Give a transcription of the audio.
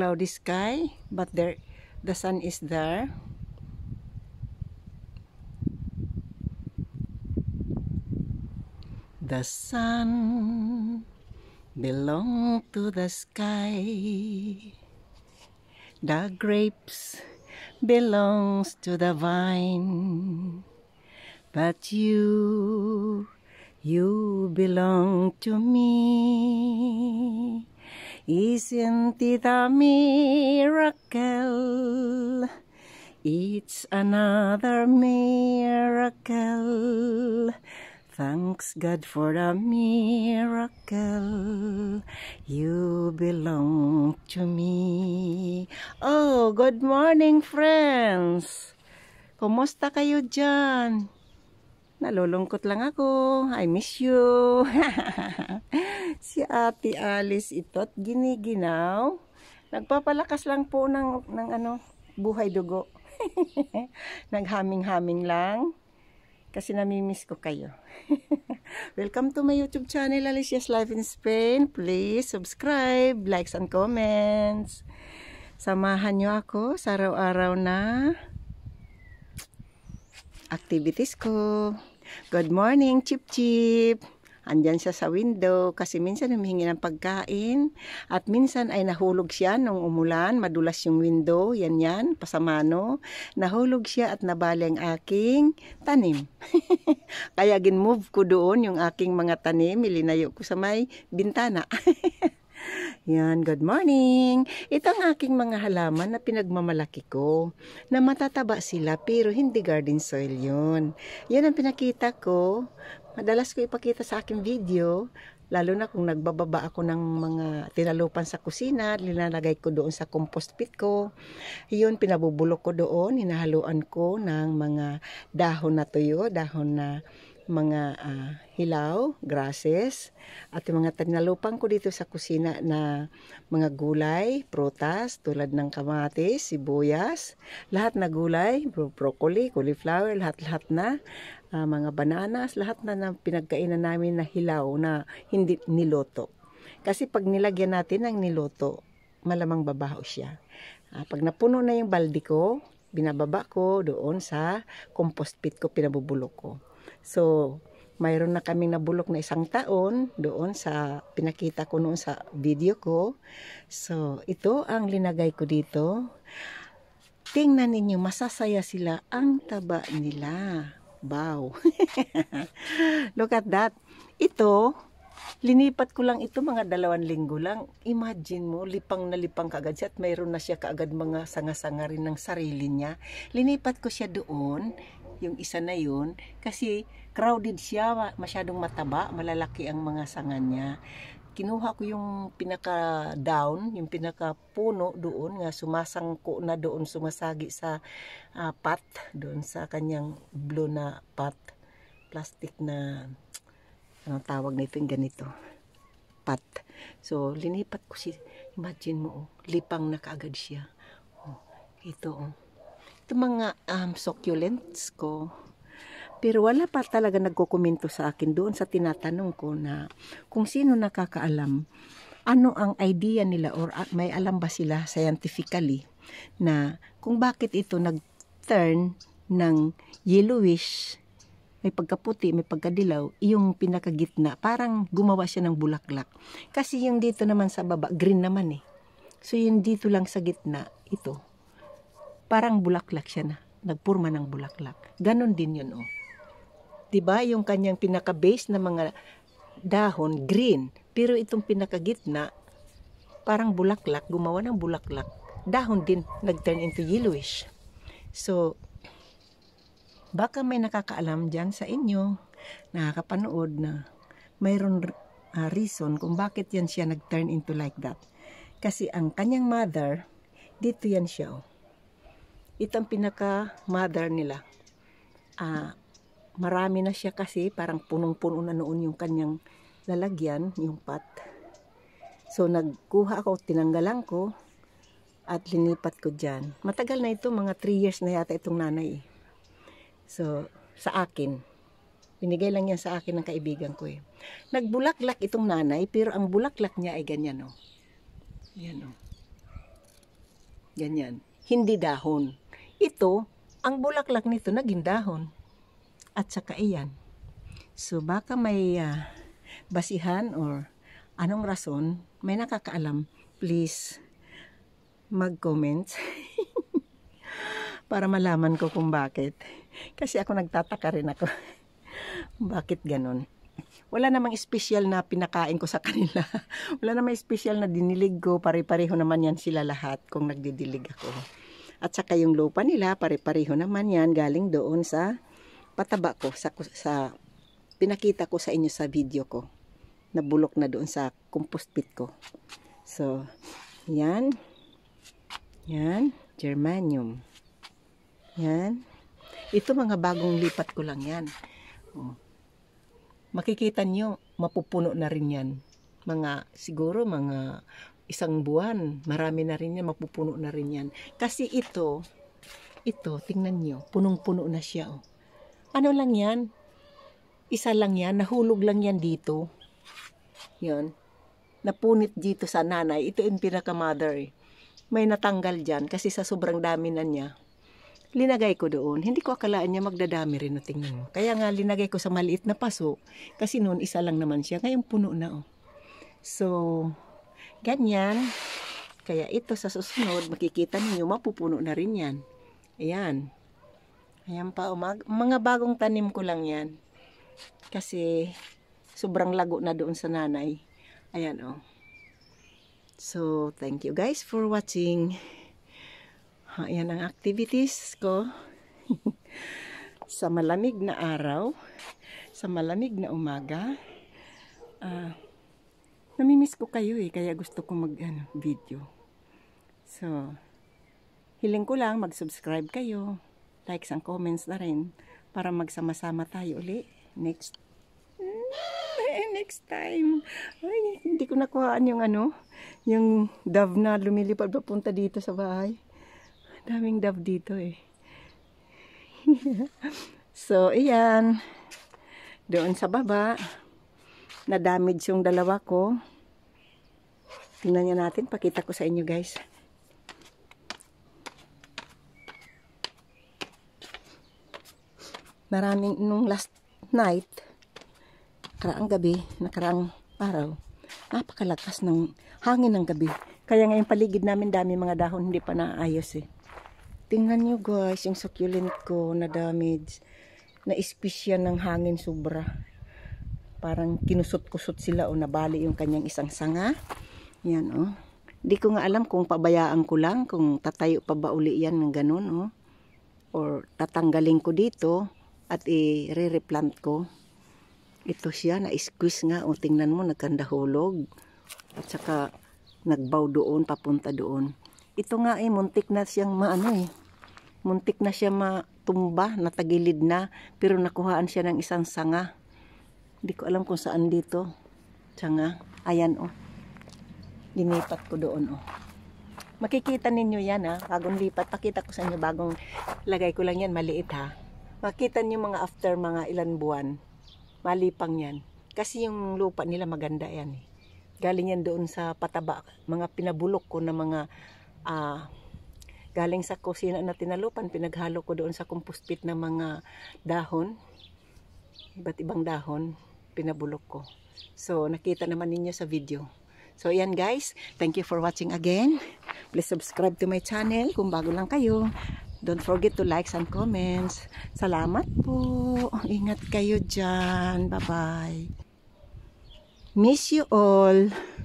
cloudy sky but there the sun is there the sun belong to the sky the grapes belongs to the vine but you you belong to me isn't it a miracle? It's another miracle. Thanks God for the miracle. You belong to me. Oh, good morning friends! Kumusta kayo dyan? Nalulungkot lang ako. I miss you. si Ate Alice ito't giniginaw. Nagpapalakas lang po ng, ng ano, buhay dugo. Naghaming-haming lang. Kasi namimiss ko kayo. Welcome to my YouTube channel, Alicia's Life in Spain. Please subscribe, likes, and comments. Samahan nyo ako sa araw-araw na activities ko. Good morning, Chip Chip! Andyan siya sa window kasi minsan humihingi ng pagkain at minsan ay nahulog siya nung umulan, madulas yung window, yan yan, pasamano. Nahulog siya at nabali ang aking tanim. Kaya ginmove ko doon yung aking mga tanim, ilinayo ko sa may bintana. Yan, good morning. Ito ang aking mga halaman na pinagmamalaki ko, na matataba sila pero hindi garden soil yun. Yan ang pinakita ko. Madalas ko ipakita sa aking video, lalo na kung nagbababa ako ng mga tinalupan sa kusina, linalagay ko doon sa compost pit ko. Yun, pinabubulok ko doon, hinahaluan ko ng mga dahon na tuyo, dahon na mga uh, hilaw, grasses, at yung mga tanalupang ko dito sa kusina na mga gulay, prutas, tulad ng kamatis, sibuyas, lahat na gulay, bro broccoli, cauliflower, lahat-lahat na, uh, mga bananas, lahat na, na pinagkainan namin na hilaw na hindi niloto. Kasi pag nilagyan natin ng niloto, malamang babaho siya. Uh, pag napuno na yung baldi ko, binababa ko doon sa compost pit ko, pinabubulok ko. So, mayroon na kaming nabulok na isang taon doon sa pinakita ko noon sa video ko. So, ito ang linagay ko dito. Tingnan ninyo, masasaya sila ang taba nila. Wow! Look at that. Ito, linipat ko lang ito mga dalawang linggo lang. Imagine mo, lipang na lipang kaagad siya at mayroon na siya kaagad mga sanga-sanga rin ng sarili niya. Linipat ko siya doon yung isa na yun kasi crowded siya, masyadong mataba, malalaki ang mga sanga niya. Kinuha ko yung pinaka down, yung pinaka puno doon nga sumasangko na doon sumasagi sa uh, pot, doon sa kanyang blue na pot, plastic na ano tawag nito yung ganito pot So linipat ko si imagine mo oh, lipang na kaagad siya. Oh, ito oh mga um, succulents ko. Pero wala pa talaga nagkokomento sa akin doon sa tinatanong ko na kung sino nakakaalam, ano ang idea nila or ah, may alam ba sila scientifically na kung bakit ito nag-turn ng yellowish, may pagkaputi, may pagkadilaw, yung pinakagitna, parang gumawa siya ng bulaklak. Kasi yung dito naman sa baba, green naman eh. So yung dito lang sa gitna, ito, parang bulaklak siya na. Nagpurma ng bulaklak. Ganon din yun, oh. Diba yung kanyang pinaka-base na mga dahon, green. Pero itong pinaka-gitna, parang bulaklak, gumawa ng bulaklak. Dahon din, nag-turn into yellowish. So, baka may nakakaalam dyan sa inyo, nakakapanood na mayroon uh, reason kung bakit yan siya nag-turn into like that. Kasi ang kanyang mother, dito yan siya. Oh. Ito ang pinaka-mother nila. Ah, marami na siya kasi, parang punong-puno na noon yung kanyang lalagyan, yung pot. So, nagkuha ako, tinanggalan ko, at linipat ko dyan. Matagal na ito, mga 3 years na yata itong nanay. Eh. So, sa akin. Binigay lang yan sa akin ng kaibigan ko eh. Nagbulaklak itong nanay, pero ang bulaklak niya ay ganyan Oh. Yan Oh. Ganyan. Hindi dahon. Ito, ang bulaklak nito naging dahon. At saka iyan. So baka may uh, basihan or anong rason, may nakakaalam, please mag-comment para malaman ko kung bakit. Kasi ako nagtataka rin ako. bakit ganun? Wala namang special na pinakain ko sa kanila. Wala namang special na dinilig ko. Pare-pareho naman yan sila lahat kung nagdidilig ako. At saka yung lupa nila, pare-pareho naman yan galing doon sa pataba ko, sa, sa pinakita ko sa inyo sa video ko. Nabulok na doon sa compost pit ko. So, yan. Yan, germanium. Yan. Ito mga bagong lipat ko lang yan. Oh. Makikita nyo, mapupuno na rin yan. Mga, siguro mga isang buwan, marami na rin yan, mapupuno na rin yan. Kasi ito, ito, tingnan nyo, punong-puno na siya. Oh. Ano lang yan? Isa lang yan, nahulog lang yan dito. Yun. Napunit dito sa nanay. Ito yung pinaka-mother eh. May natanggal dyan kasi sa sobrang dami na niya. Linagay ko doon. Hindi ko akalaan niya magdadami rin na tingnan mo. Kaya nga linagay ko sa maliit na paso. Kasi noon isa lang naman siya. Ngayon puno na oh. So, Ganyan. Kaya ito sa susunod, makikita ninyo, mapupuno na rin yan. Ayan. Ayan pa, umag oh, mga bagong tanim ko lang yan. Kasi, sobrang lago na doon sa nanay. Ayan, oh. So, thank you guys for watching. Ayan ang activities ko. sa malamig na araw, sa malamig na umaga. Ah, uh, Namimiss ko kayo eh, kaya gusto ko mag ano, video. So, hiling ko lang mag-subscribe kayo, likes and comments na rin, para magsama-sama tayo uli next next time. Ay, hindi ko nakuhaan yung ano, yung dove na lumilipad papunta dito sa bahay. Daming dove dito eh. so, iyan. Doon sa baba na-damage yung dalawa ko. Tingnan niya natin. Pakita ko sa inyo guys. Maraming nung last night, nakaraang gabi, nakaraang araw, napakalakas ng hangin ng gabi. Kaya ngayon paligid namin dami mga dahon, hindi pa naayos eh. Tingnan nyo guys, yung succulent ko na damage. Na-espisya ng hangin sobra parang kinusot-kusot sila o nabali yung kanyang isang sanga. Yan oh. Hindi ko nga alam kung pabayaan ko lang, kung tatayo pa ba uli yan ng ganun oh. Or tatanggalin ko dito at i-re-replant ko. Ito siya, na-squeeze nga. O tingnan mo, nagkandahulog. At saka nagbaw doon, papunta doon. Ito nga eh, muntik na siyang maano eh. Muntik na siya matumba, natagilid na, pero nakuhaan siya ng isang sanga hindi ko alam kung saan dito. Tsanga. Ayan o. Oh. Dinipat ko doon Oh. Makikita ninyo yan ha. Ah. Bagong lipat. Pakita ko sa inyo bagong lagay ko lang yan. Maliit ha. Makita niyo mga after mga ilan buwan. Malipang yan. Kasi yung lupa nila maganda yan eh. Galing yan doon sa pataba. Mga pinabulok ko na mga ah, uh, galing sa kusina na tinalupan, pinaghalo ko doon sa compost pit ng mga dahon, iba't ibang dahon pinabulok ko. So, nakita naman ninyo sa video. So, ayan guys. Thank you for watching again. Please subscribe to my channel kung bago lang kayo. Don't forget to like and comments. Salamat po. Ingat kayo dyan. Bye-bye. Miss you all.